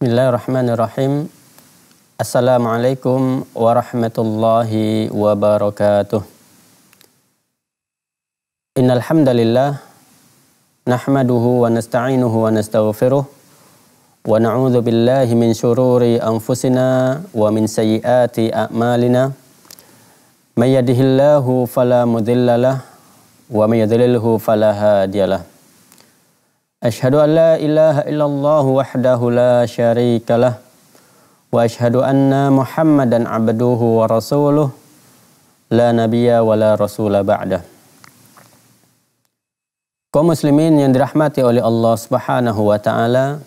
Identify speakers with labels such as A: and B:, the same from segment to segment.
A: Bismillahirrahmanirrahim. Assalamualaikum warahmatullahi wabarakatuh. Innal hamdalillah nahmaduhu wa nasta'inuhu wa nastaghfiruh wa na'udzu billahi min shururi anfusina wa min sayyiati a'malina. May yahdihillahu fala mudhillalah wa may yudlilhu fala hadiyalah. أشهد أن لا إله إلا الله وحده لا شريك له وأشهد أن محمدا عبده ورسوله لا نبي ولا رسول بعده Kau muslimin yang dirahmati oleh Allah Subhanahu wa taala.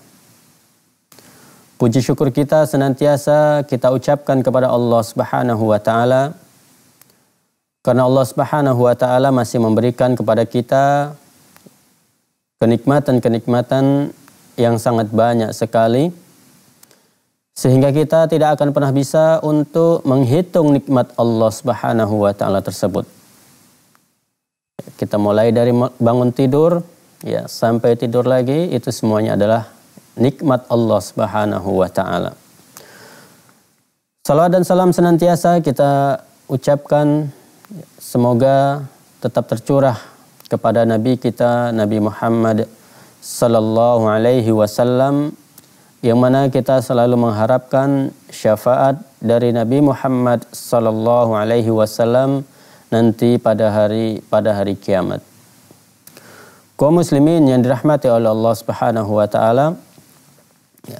A: Puji syukur kita senantiasa kita ucapkan kepada Allah Subhanahu wa taala. Karena Allah Subhanahu wa taala masih memberikan kepada kita kenikmatan-kenikmatan yang sangat banyak sekali sehingga kita tidak akan pernah bisa untuk menghitung nikmat Allah Subhanahu wa taala tersebut. Kita mulai dari bangun tidur ya sampai tidur lagi itu semuanya adalah nikmat Allah Subhanahu wa taala. Salam dan salam senantiasa kita ucapkan semoga tetap tercurah kepada Nabi kita Nabi Muhammad sallallahu alaihi wasallam yang mana kita selalu mengharapkan syafaat dari Nabi Muhammad sallallahu alaihi wasallam nanti pada hari pada hari kiamat. Kau muslimin yang dirahmati oleh Allah Subhanahu wa taala. Ya,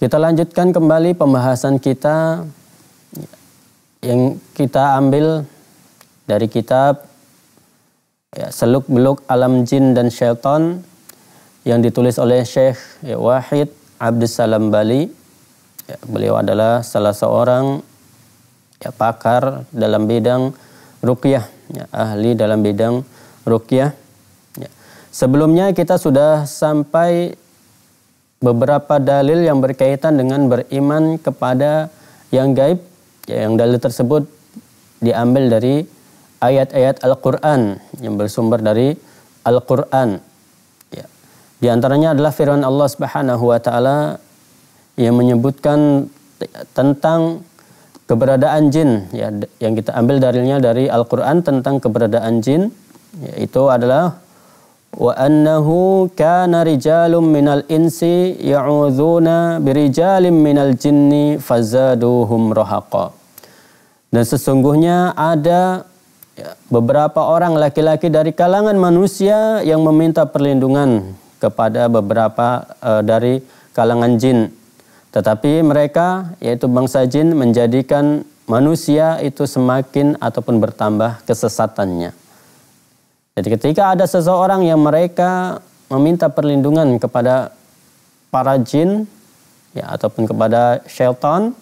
A: kita lanjutkan kembali pembahasan kita ya, yang kita ambil dari kitab ya, seluk beluk alam jin dan syaitan yang ditulis oleh Syekh ya, Wahid Abdussalam Bali. Ya, beliau adalah salah seorang ya, pakar dalam bidang rukyah ya, ahli dalam bidang rukyah Ya. Sebelumnya kita sudah sampai beberapa dalil yang berkaitan dengan beriman kepada yang gaib, ya, yang dalil tersebut diambil dari ayat-ayat Al-Quran yang bersumber dari Al-Quran. Ya. Di antaranya adalah firman Allah Subhanahu wa Ta'ala yang menyebutkan tentang keberadaan jin ya yang kita ambil darinya dari Al-Qur'an tentang keberadaan jin yaitu adalah wa annahu kana rijalun minal insi ya'udzuuna birijalin minal jinni fazaduhum dan sesungguhnya ada Ya, beberapa orang laki-laki dari kalangan manusia yang meminta perlindungan kepada beberapa uh, dari kalangan jin. Tetapi mereka yaitu bangsa jin menjadikan manusia itu semakin ataupun bertambah kesesatannya. Jadi ketika ada seseorang yang mereka meminta perlindungan kepada para jin ya ataupun kepada syaitan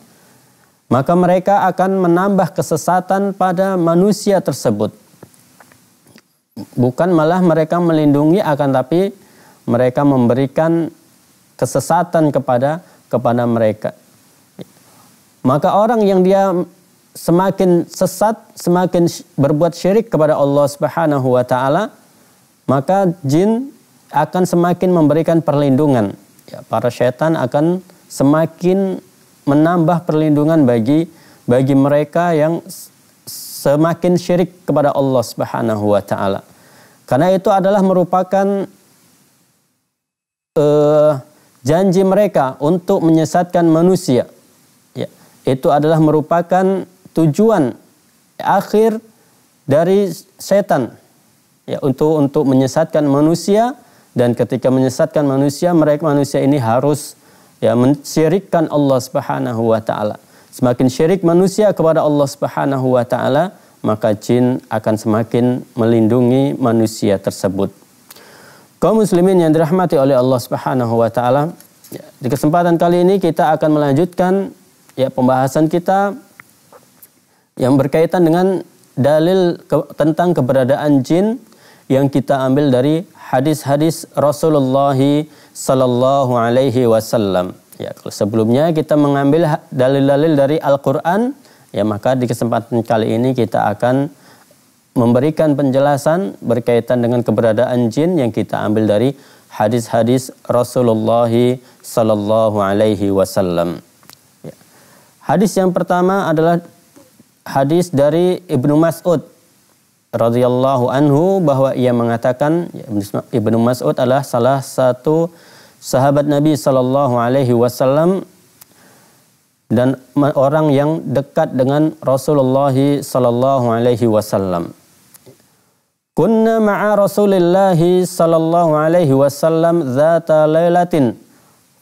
A: maka mereka akan menambah kesesatan pada manusia tersebut. Bukan malah mereka melindungi akan tapi mereka memberikan kesesatan kepada kepada mereka. Maka orang yang dia semakin sesat, semakin berbuat syirik kepada Allah Subhanahu wa taala, maka jin akan semakin memberikan perlindungan. Ya, para setan akan semakin menambah perlindungan bagi bagi mereka yang semakin syirik kepada Allah Subhanahu wa taala. Karena itu adalah merupakan uh, janji mereka untuk menyesatkan manusia. Ya, itu adalah merupakan tujuan akhir dari setan ya untuk untuk menyesatkan manusia dan ketika menyesatkan manusia mereka manusia ini harus ya mensyirikkan Allah Subhanahu wa taala. Semakin syirik manusia kepada Allah Subhanahu wa taala, maka jin akan semakin melindungi manusia tersebut. Kaum muslimin yang dirahmati oleh Allah Subhanahu wa taala, ya, di kesempatan kali ini kita akan melanjutkan ya pembahasan kita yang berkaitan dengan dalil ke, tentang keberadaan jin yang kita ambil dari hadis-hadis Rasulullah Sallallahu Alaihi Wasallam. Ya, kalau sebelumnya kita mengambil dalil-dalil dari Al-Quran, ya maka di kesempatan kali ini kita akan memberikan penjelasan berkaitan dengan keberadaan jin yang kita ambil dari hadis-hadis Rasulullah Sallallahu Alaihi Wasallam. Ya. Hadis yang pertama adalah hadis dari Ibnu Mas'ud radhiyallahu anhu bahwa ia mengatakan Ibnu Mas'ud adalah salah satu sahabat Nabi sallallahu alaihi wasallam dan orang yang dekat dengan Rasulullah sallallahu alaihi wasallam. Kunna ma'a Rasulillah sallallahu alaihi wasallam zata lailatin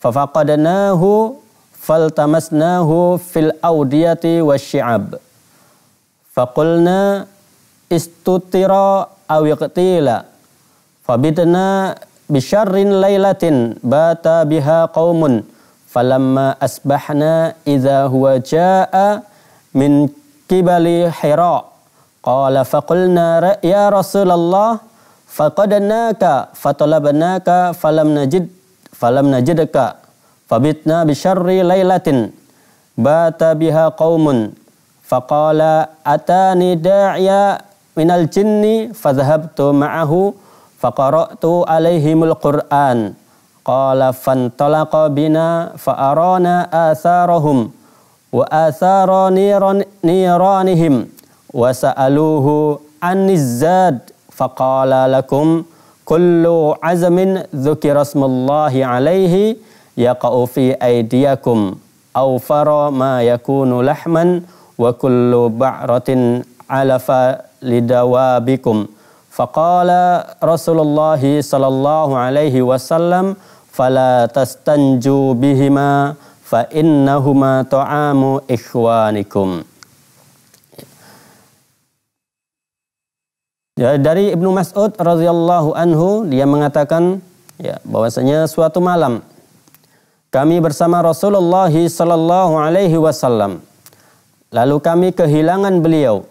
A: faqadnahu faltamasnahu fil audiyati wasy'ab. Faqulna istutira awiqtila fabitna bisharrin laylatin bata biha qawmun falamma asbahna iza huwa jaa min kibali hira qala faqulna ya rasulallah faqadnaka fatalabnaka falam najid falam najidka fabitna bisharri laylatin bata biha qawmun faqala atani da'ya من الجن فذهبت معه فقرأت عليهم القرآن قال فانطلق بنا فأرانا آثارهم وآثار نيران نيرانهم وسألوه عن الزاد فقال لكم كل عزم ذكر اسم الله عليه يقع في أيديكم أوفر ما يكون لحما وكل بعرة علف lidawabikum. Faqala Rasulullah sallallahu alaihi wasallam fala tastanju bihima fa innahuma ta'amu ikhwanikum. Ya, dari Ibnu Mas'ud radhiyallahu anhu dia mengatakan ya bahwasanya suatu malam kami bersama Rasulullah sallallahu alaihi wasallam lalu kami kehilangan beliau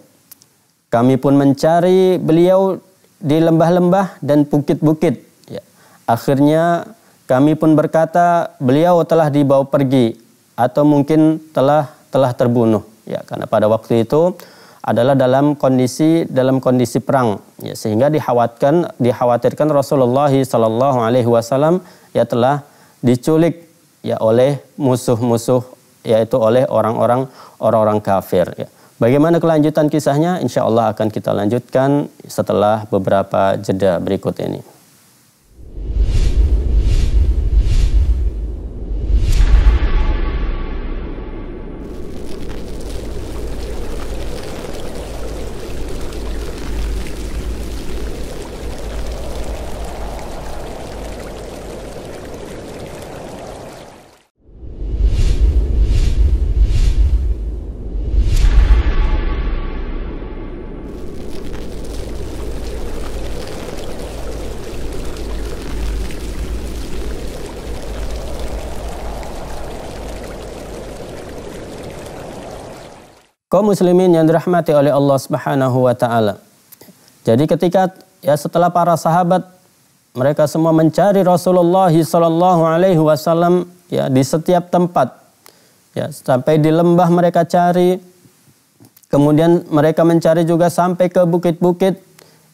A: kami pun mencari beliau di lembah-lembah dan bukit-bukit. Ya. Akhirnya kami pun berkata beliau telah dibawa pergi atau mungkin telah telah terbunuh. Ya, karena pada waktu itu adalah dalam kondisi dalam kondisi perang ya sehingga dikhawatirkan dikhawatirkan Rasulullah Shallallahu Alaihi Wasallam ya, telah diculik ya oleh musuh-musuh yaitu oleh orang-orang orang-orang kafir ya. Bagaimana kelanjutan kisahnya? Insya Allah akan kita lanjutkan setelah beberapa jeda berikut ini. Kaum muslimin yang dirahmati oleh Allah Subhanahu wa taala. Jadi ketika ya setelah para sahabat mereka semua mencari Rasulullah sallallahu alaihi wasallam ya di setiap tempat. Ya, sampai di lembah mereka cari. Kemudian mereka mencari juga sampai ke bukit-bukit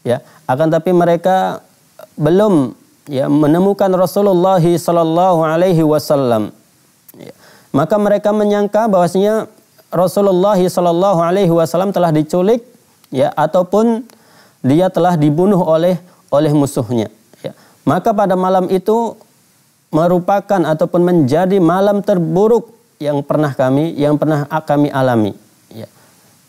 A: ya. Akan tapi mereka belum ya menemukan Rasulullah sallallahu alaihi wasallam. Ya, maka mereka menyangka bahwasanya Rasulullah Shallallahu Alaihi Wasallam telah diculik ya ataupun dia telah dibunuh oleh oleh musuhnya ya. maka pada malam itu merupakan ataupun menjadi malam terburuk yang pernah kami yang pernah kami alami ya.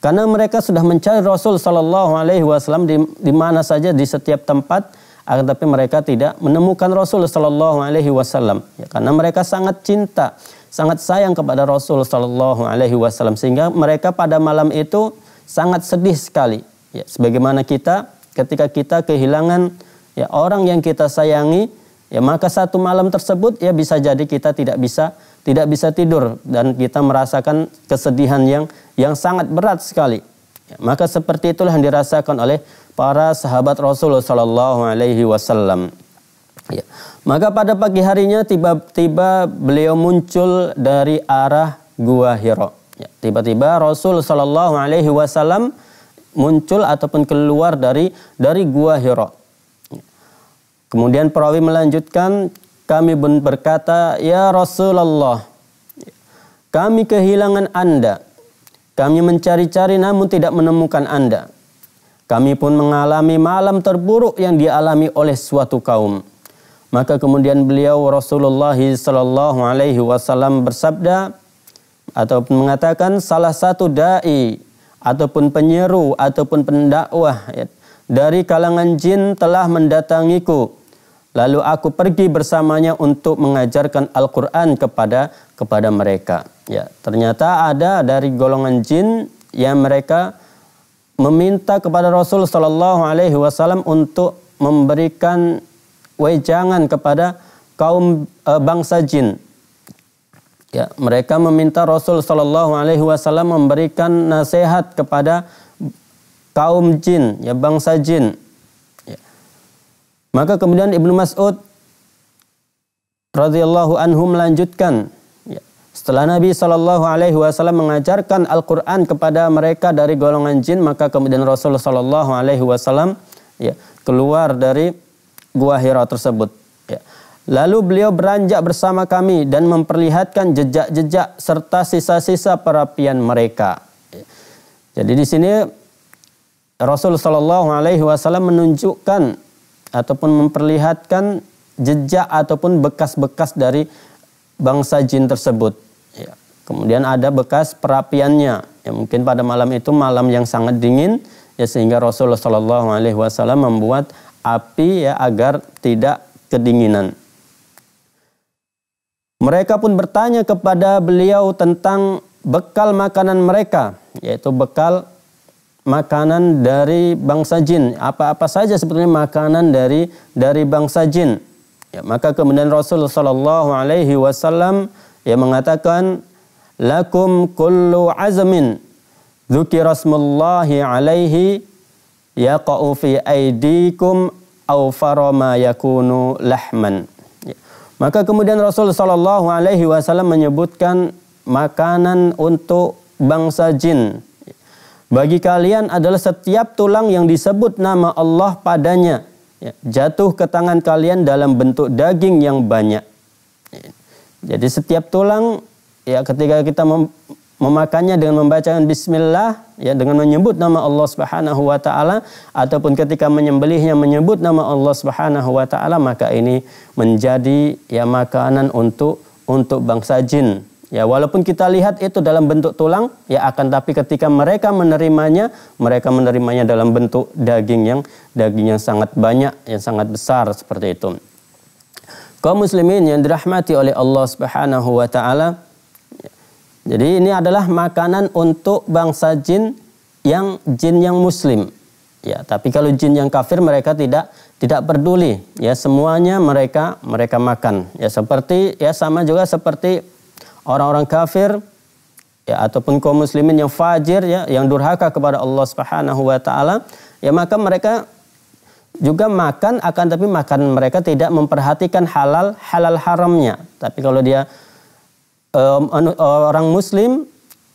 A: karena mereka sudah mencari Rasul Shallallahu Alaihi Wasallam di, di mana saja di setiap tempat akan tapi mereka tidak menemukan Rasul Shallallahu Alaihi Wasallam ya, karena mereka sangat cinta sangat sayang kepada Rasul Shallallahu Alaihi Wasallam sehingga mereka pada malam itu sangat sedih sekali ya, sebagaimana kita ketika kita kehilangan ya orang yang kita sayangi ya maka satu malam tersebut ya bisa jadi kita tidak bisa tidak bisa tidur dan kita merasakan kesedihan yang yang sangat berat sekali ya, maka seperti itulah yang dirasakan oleh para sahabat Rasulullah Shallallahu Alaihi Wasallam. Ya. Maka pada pagi harinya tiba-tiba beliau muncul dari arah gua Hiro. Ya. Tiba-tiba Rasul Shallallahu Alaihi Wasallam muncul ataupun keluar dari dari gua Hiro. Ya. Kemudian perawi melanjutkan kami pun berkata, ya Rasulullah, kami kehilangan anda. Kami mencari-cari namun tidak menemukan anda kami pun mengalami malam terburuk yang dialami oleh suatu kaum. Maka kemudian beliau Rasulullah sallallahu alaihi wasallam bersabda ataupun mengatakan salah satu dai ataupun penyeru ataupun pendakwah ya, dari kalangan jin telah mendatangiku. Lalu aku pergi bersamanya untuk mengajarkan Al-Qur'an kepada kepada mereka. Ya, ternyata ada dari golongan jin yang mereka meminta kepada Rasul Shallallahu Alaihi Wasallam untuk memberikan wejangan kepada kaum e, bangsa jin. Ya, mereka meminta Rasul Shallallahu Alaihi Wasallam memberikan nasihat kepada kaum jin, ya bangsa jin. Ya. Maka kemudian Ibnu Mas'ud radhiyallahu anhu melanjutkan setelah Nabi Shallallahu Alaihi Wasallam mengajarkan Al-Quran kepada mereka dari golongan jin, maka kemudian Rasul Shallallahu Alaihi Wasallam ya, keluar dari gua Hira tersebut. Ya. Lalu beliau beranjak bersama kami dan memperlihatkan jejak-jejak serta sisa-sisa perapian mereka. Ya. Jadi di sini Rasul Shallallahu Alaihi Wasallam menunjukkan ataupun memperlihatkan jejak ataupun bekas-bekas dari bangsa jin tersebut Ya. Kemudian ada bekas perapiannya. Ya, mungkin pada malam itu malam yang sangat dingin ya sehingga Rasulullah saw membuat api ya agar tidak kedinginan. Mereka pun bertanya kepada beliau tentang bekal makanan mereka, yaitu bekal makanan dari bangsa jin. Apa-apa saja sebetulnya makanan dari dari bangsa jin. Ya, maka kemudian Rasulullah saw ia mengatakan lakum kullu azmin dzukirasmullahi alaihi yaqa'u fi aidikum aw farama yakunu lahman. Ya. Maka kemudian Rasul Shallallahu Alaihi Wasallam menyebutkan makanan untuk bangsa jin. Bagi kalian adalah setiap tulang yang disebut nama Allah padanya ya, jatuh ke tangan kalian dalam bentuk daging yang banyak. Ya. Jadi setiap tulang ya ketika kita mem memakannya dengan membacakan bismillah ya dengan menyebut nama Allah Subhanahu wa taala ataupun ketika menyembelihnya menyebut nama Allah Subhanahu wa taala maka ini menjadi ya makanan untuk untuk bangsa jin Ya, walaupun kita lihat itu dalam bentuk tulang, ya akan tapi ketika mereka menerimanya, mereka menerimanya dalam bentuk daging yang daging yang sangat banyak, yang sangat besar seperti itu kaum muslimin yang dirahmati oleh Allah Subhanahu wa taala. Jadi ini adalah makanan untuk bangsa jin yang jin yang muslim. Ya, tapi kalau jin yang kafir mereka tidak tidak peduli. Ya, semuanya mereka mereka makan. Ya, seperti ya sama juga seperti orang-orang kafir ya ataupun kaum muslimin yang fajir ya yang durhaka kepada Allah Subhanahu wa taala, ya maka mereka juga makan akan tapi makan mereka tidak memperhatikan halal halal haramnya. Tapi kalau dia anu, orang muslim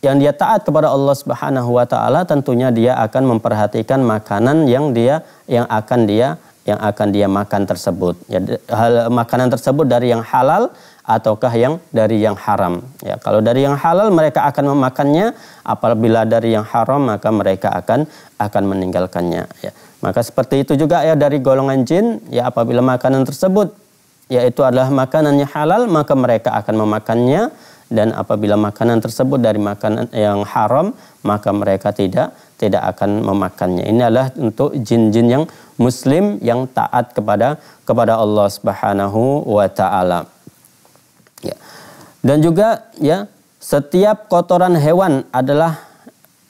A: yang dia taat kepada Allah Subhanahu wa taala tentunya dia akan memperhatikan makanan yang dia yang akan dia yang akan dia makan tersebut. Ya, hal, makanan tersebut dari yang halal ataukah yang dari yang haram. Ya, kalau dari yang halal mereka akan memakannya, apabila dari yang haram maka mereka akan akan meninggalkannya. Ya. Maka seperti itu juga ya dari golongan jin, ya apabila makanan tersebut yaitu adalah makanannya halal, maka mereka akan memakannya dan apabila makanan tersebut dari makanan yang haram, maka mereka tidak tidak akan memakannya. Ini adalah untuk jin-jin yang muslim yang taat kepada kepada Allah Subhanahu wa taala. Ya. Dan juga ya, setiap kotoran hewan adalah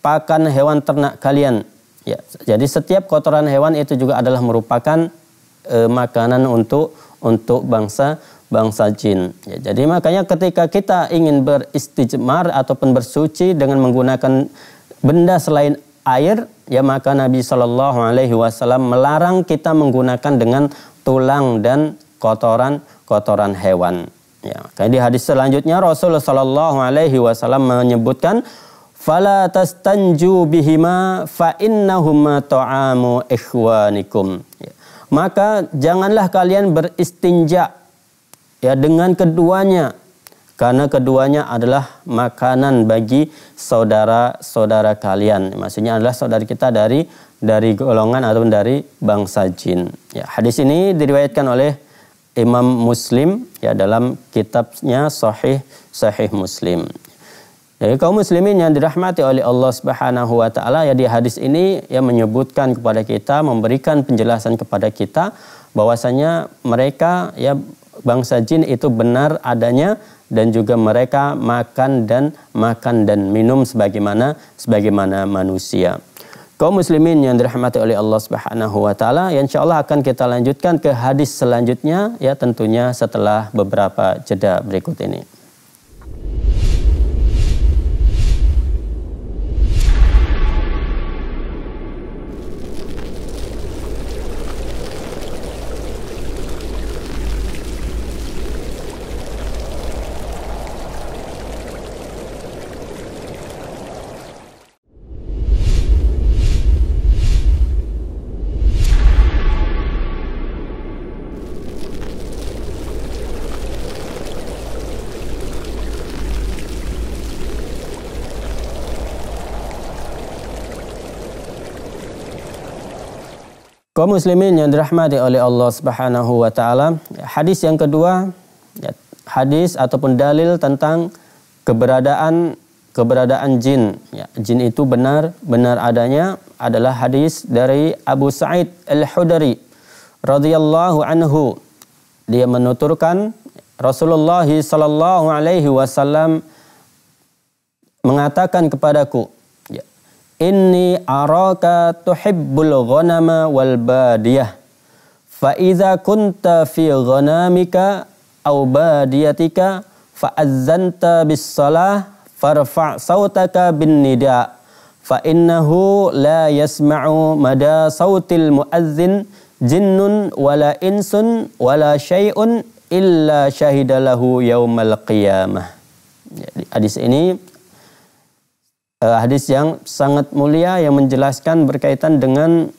A: pakan hewan ternak kalian Ya, jadi setiap kotoran hewan itu juga adalah merupakan e, makanan untuk untuk bangsa bangsa jin. Ya, jadi makanya ketika kita ingin beristijmar ataupun bersuci dengan menggunakan benda selain air, ya maka Nabi Shallallahu Alaihi Wasallam melarang kita menggunakan dengan tulang dan kotoran kotoran hewan. Ya, kayak di hadis selanjutnya Rasulullah Shallallahu Alaihi Wasallam menyebutkan fala tastanju bihima fa innahuma ta'amu ikhwanikum. Ya. Maka janganlah kalian beristinja ya dengan keduanya karena keduanya adalah makanan bagi saudara-saudara kalian. Maksudnya adalah saudara kita dari dari golongan ataupun dari bangsa jin. Ya, hadis ini diriwayatkan oleh Imam Muslim ya dalam kitabnya Sahih Sahih Muslim. Jadi kaum muslimin yang dirahmati oleh Allah Subhanahu wa taala ya di hadis ini ya menyebutkan kepada kita memberikan penjelasan kepada kita bahwasanya mereka ya bangsa jin itu benar adanya dan juga mereka makan dan makan dan minum sebagaimana sebagaimana manusia. Kaum muslimin yang dirahmati oleh Allah Subhanahu wa taala, ya insyaallah akan kita lanjutkan ke hadis selanjutnya ya tentunya setelah beberapa jeda berikut ini. Kaum muslimin yang dirahmati oleh Allah Subhanahu wa taala, hadis yang kedua ya, hadis ataupun dalil tentang keberadaan keberadaan jin. Ya, jin itu benar benar adanya adalah hadis dari Abu Sa'id Al-Hudari radhiyallahu anhu. Dia menuturkan Rasulullah sallallahu alaihi wasallam mengatakan kepadaku, Inni araka tuhibbul ghanama wal badiyah. Fa idza kunta fi ghanamika aw badiyatika fa azzanta bis salah farfa' sautaka bin nida' fa innahu la yasma'u mada sautil muazzin jinnun wala insun wala shayun illa shahidalahu yaumal qiyamah. Jadi hadis ini uh, hadis yang sangat mulia yang menjelaskan berkaitan dengan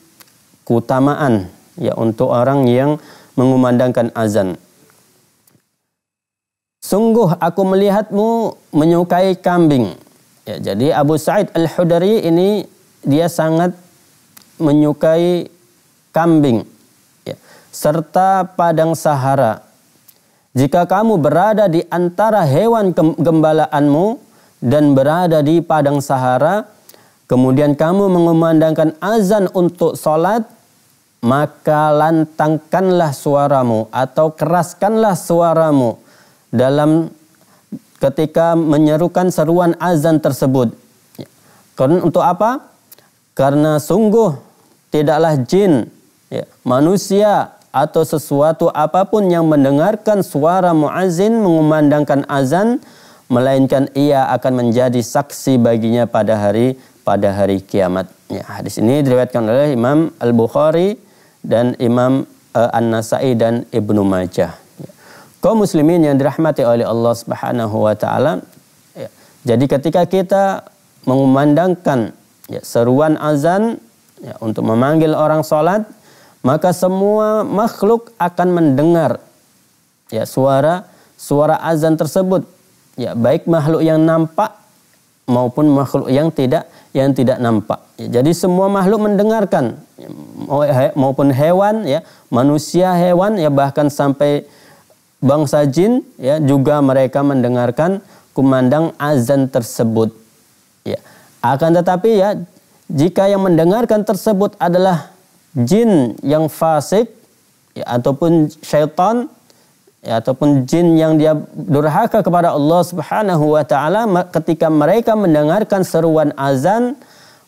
A: keutamaan ya untuk orang yang mengumandangkan azan. Sungguh aku melihatmu menyukai kambing. Ya, jadi Abu Sa'id Al-Hudari ini dia sangat menyukai kambing ya, serta padang sahara. Jika kamu berada di antara hewan gembalaanmu dan berada di padang Sahara, kemudian kamu mengumandangkan azan untuk sholat, maka lantangkanlah suaramu atau keraskanlah suaramu dalam ketika menyerukan seruan azan tersebut. Karena untuk apa? Karena sungguh tidaklah jin, ya, manusia atau sesuatu apapun yang mendengarkan suara muazin mengumandangkan azan melainkan ia akan menjadi saksi baginya pada hari pada hari kiamat. Ya, hadis ini diriwayatkan oleh Imam Al-Bukhari dan Imam uh, An-Nasai dan Ibnu Majah. Ya. Kau muslimin yang dirahmati oleh Allah Subhanahu wa taala. Ya. Jadi ketika kita mengumandangkan ya, seruan azan ya, untuk memanggil orang sholat maka semua makhluk akan mendengar ya suara suara azan tersebut Ya, baik makhluk yang nampak maupun makhluk yang tidak yang tidak nampak. Ya, jadi semua makhluk mendengarkan ya, maupun hewan ya, manusia, hewan ya bahkan sampai bangsa jin ya juga mereka mendengarkan kumandang azan tersebut. Ya. Akan tetapi ya jika yang mendengarkan tersebut adalah jin yang fasik ya, ataupun syaitan ya, ataupun jin yang dia durhaka kepada Allah Subhanahu wa taala ketika mereka mendengarkan seruan azan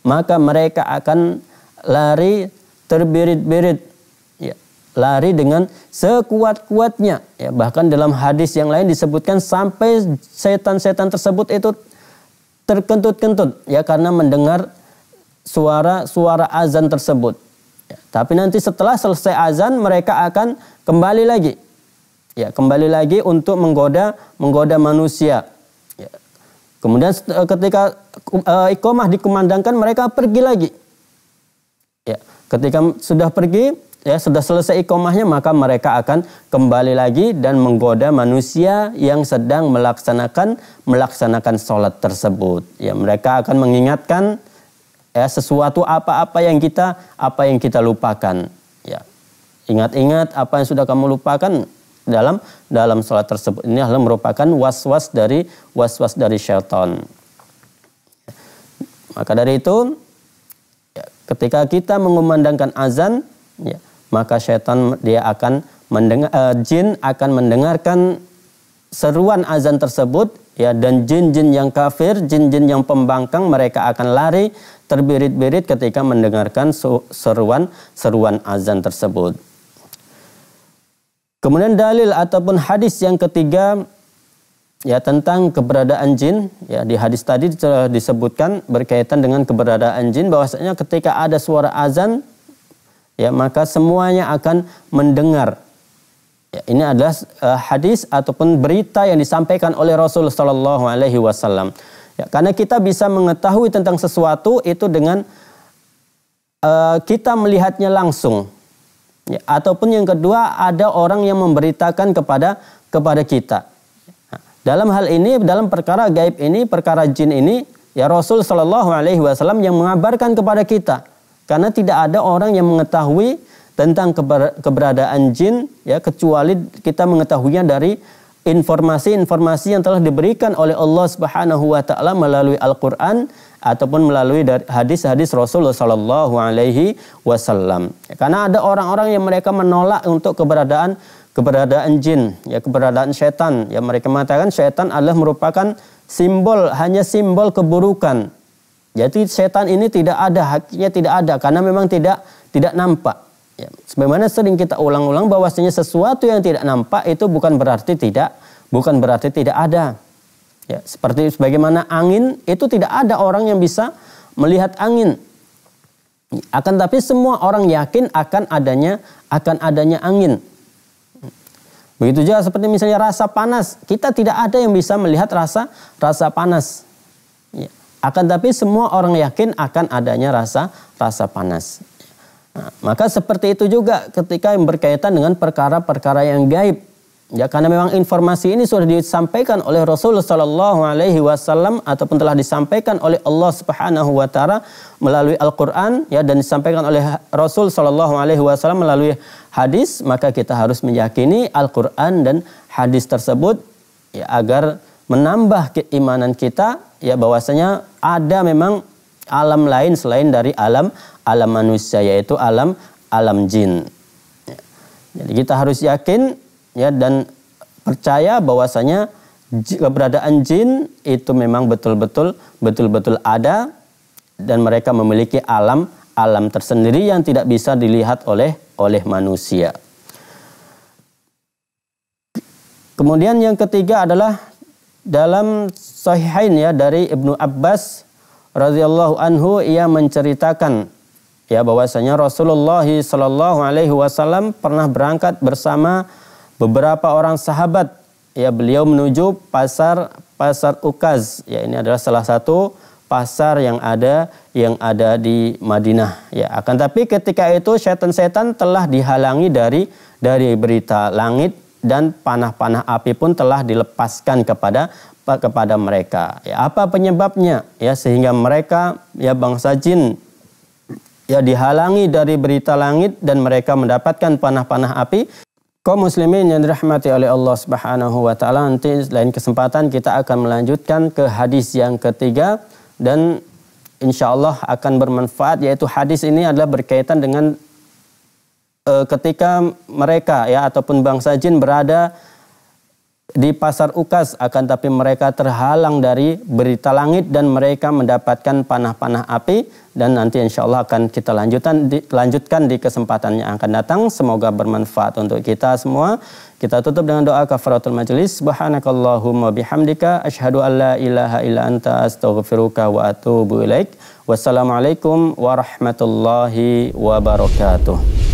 A: maka mereka akan lari terbirit-birit ya, lari dengan sekuat-kuatnya ya, bahkan dalam hadis yang lain disebutkan sampai setan-setan tersebut itu terkentut-kentut ya karena mendengar suara-suara azan tersebut. Ya, tapi nanti setelah selesai azan mereka akan kembali lagi Ya, kembali lagi untuk menggoda menggoda manusia. Ya. Kemudian eh, ketika uh, eh, ikomah dikumandangkan mereka pergi lagi. Ya, ketika sudah pergi ya sudah selesai ikomahnya maka mereka akan kembali lagi dan menggoda manusia yang sedang melaksanakan melaksanakan sholat tersebut. Ya, mereka akan mengingatkan ya sesuatu apa-apa yang kita apa yang kita lupakan ya ingat-ingat apa yang sudah kamu lupakan dalam dalam sholat tersebut. Ini adalah merupakan was-was dari was-was dari syaitan. Maka dari itu, ya, ketika kita mengumandangkan azan, ya, maka syaitan dia akan mendengar, uh, jin akan mendengarkan seruan azan tersebut ya dan jin-jin yang kafir, jin-jin yang pembangkang mereka akan lari terbirit-birit ketika mendengarkan seruan seruan azan tersebut. Kemudian dalil ataupun hadis yang ketiga ya tentang keberadaan jin ya di hadis tadi disebutkan berkaitan dengan keberadaan jin bahwasanya ketika ada suara azan ya maka semuanya akan mendengar ya, ini adalah uh, hadis ataupun berita yang disampaikan oleh Rasul Shallallahu Alaihi Wasallam ya, karena kita bisa mengetahui tentang sesuatu itu dengan uh, kita melihatnya langsung Ya, ataupun yang kedua ada orang yang memberitakan kepada kepada kita. Nah, dalam hal ini dalam perkara gaib ini perkara jin ini ya Rasul Shallallahu Alaihi Wasallam yang mengabarkan kepada kita karena tidak ada orang yang mengetahui tentang keber, keberadaan jin ya kecuali kita mengetahuinya dari informasi-informasi yang telah diberikan oleh Allah Subhanahu Wa Taala melalui Al Quran ataupun melalui hadis-hadis Rasulullah Shallallahu Alaihi Wasallam. Karena ada orang-orang yang mereka menolak untuk keberadaan keberadaan jin, ya keberadaan setan. Ya mereka mengatakan setan adalah merupakan simbol hanya simbol keburukan. Jadi setan ini tidak ada haknya tidak ada karena memang tidak tidak nampak. Ya, sebagaimana sering kita ulang-ulang bahwasanya sesuatu yang tidak nampak itu bukan berarti tidak bukan berarti tidak ada. Ya, seperti sebagaimana angin itu tidak ada orang yang bisa melihat angin. Akan tapi semua orang yakin akan adanya akan adanya angin. Begitu juga seperti misalnya rasa panas, kita tidak ada yang bisa melihat rasa rasa panas. Ya. Akan tapi semua orang yakin akan adanya rasa rasa panas. Nah, maka seperti itu juga ketika yang berkaitan dengan perkara-perkara yang gaib. Ya, karena memang informasi ini sudah disampaikan oleh Rasul Shallallahu Alaihi Wasallam ataupun telah disampaikan oleh Allah Subhanahu Wa Taala melalui Al-Quran ya dan disampaikan oleh Rasul Shallallahu Alaihi Wasallam melalui hadis maka kita harus meyakini Al-Quran dan hadis tersebut ya agar menambah keimanan kita ya bahwasanya ada memang alam lain selain dari alam alam manusia yaitu alam alam jin. Ya, jadi kita harus yakin ya dan percaya bahwasanya keberadaan jin itu memang betul-betul betul-betul ada dan mereka memiliki alam alam tersendiri yang tidak bisa dilihat oleh oleh manusia. Kemudian yang ketiga adalah dalam Sahihain ya dari Ibnu Abbas radhiyallahu anhu ia menceritakan ya bahwasanya Rasulullah shallallahu alaihi wasallam pernah berangkat bersama beberapa orang sahabat ya beliau menuju pasar pasar Ukaz ya ini adalah salah satu pasar yang ada yang ada di Madinah ya akan tapi ketika itu setan-setan telah dihalangi dari dari berita langit dan panah-panah api pun telah dilepaskan kepada kepada mereka ya apa penyebabnya ya sehingga mereka ya bangsa jin ya dihalangi dari berita langit dan mereka mendapatkan panah-panah api Kau muslimin yang dirahmati oleh Allah Subhanahu wa taala, nanti lain kesempatan kita akan melanjutkan ke hadis yang ketiga dan insya Allah akan bermanfaat yaitu hadis ini adalah berkaitan dengan e, ketika mereka ya ataupun bangsa jin berada di pasar Ukas akan tapi mereka terhalang dari berita langit dan mereka mendapatkan panah-panah api dan nanti insya Allah akan kita lanjutan di, lanjutkan di kesempatan yang akan datang semoga bermanfaat untuk kita semua kita tutup dengan doa kafaratul majelis subhanakallahumma bihamdika asyhadu alla ilaha illa anta astaghfiruka wa atubu ilaik wassalamualaikum warahmatullahi wabarakatuh